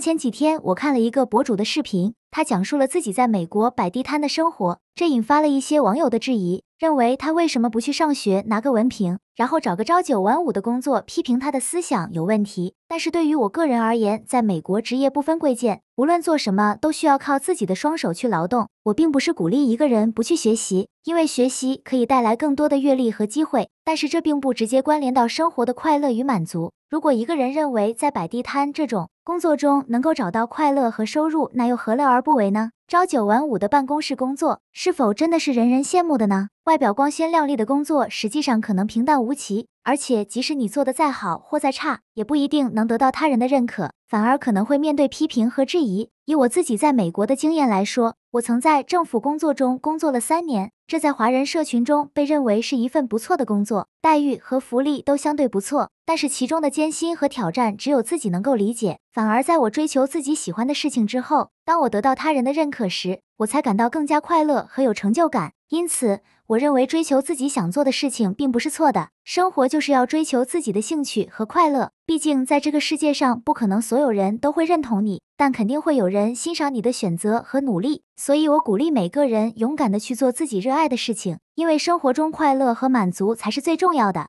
前几天我看了一个博主的视频，他讲述了自己在美国摆地摊的生活，这引发了一些网友的质疑，认为他为什么不去上学拿个文凭，然后找个朝九晚五的工作？批评他的思想有问题。但是对于我个人而言，在美国职业不分贵贱，无论做什么都需要靠自己的双手去劳动。我并不是鼓励一个人不去学习，因为学习可以带来更多的阅历和机会，但是这并不直接关联到生活的快乐与满足。如果一个人认为在摆地摊这种，工作中能够找到快乐和收入，那又何乐而不为呢？朝九晚五的办公室工作，是否真的是人人羡慕的呢？外表光鲜亮丽的工作，实际上可能平淡无奇。而且，即使你做得再好或再差，也不一定能得到他人的认可，反而可能会面对批评和质疑。以我自己在美国的经验来说，我曾在政府工作中工作了三年，这在华人社群中被认为是一份不错的工作，待遇和福利都相对不错。但是其中的艰辛和挑战，只有自己能够理解。反而在我追求自己喜欢的事情之后，当我得到他人的认可时，我才感到更加快乐和有成就感，因此我认为追求自己想做的事情并不是错的。生活就是要追求自己的兴趣和快乐，毕竟在这个世界上不可能所有人都会认同你，但肯定会有人欣赏你的选择和努力。所以，我鼓励每个人勇敢的去做自己热爱的事情，因为生活中快乐和满足才是最重要的。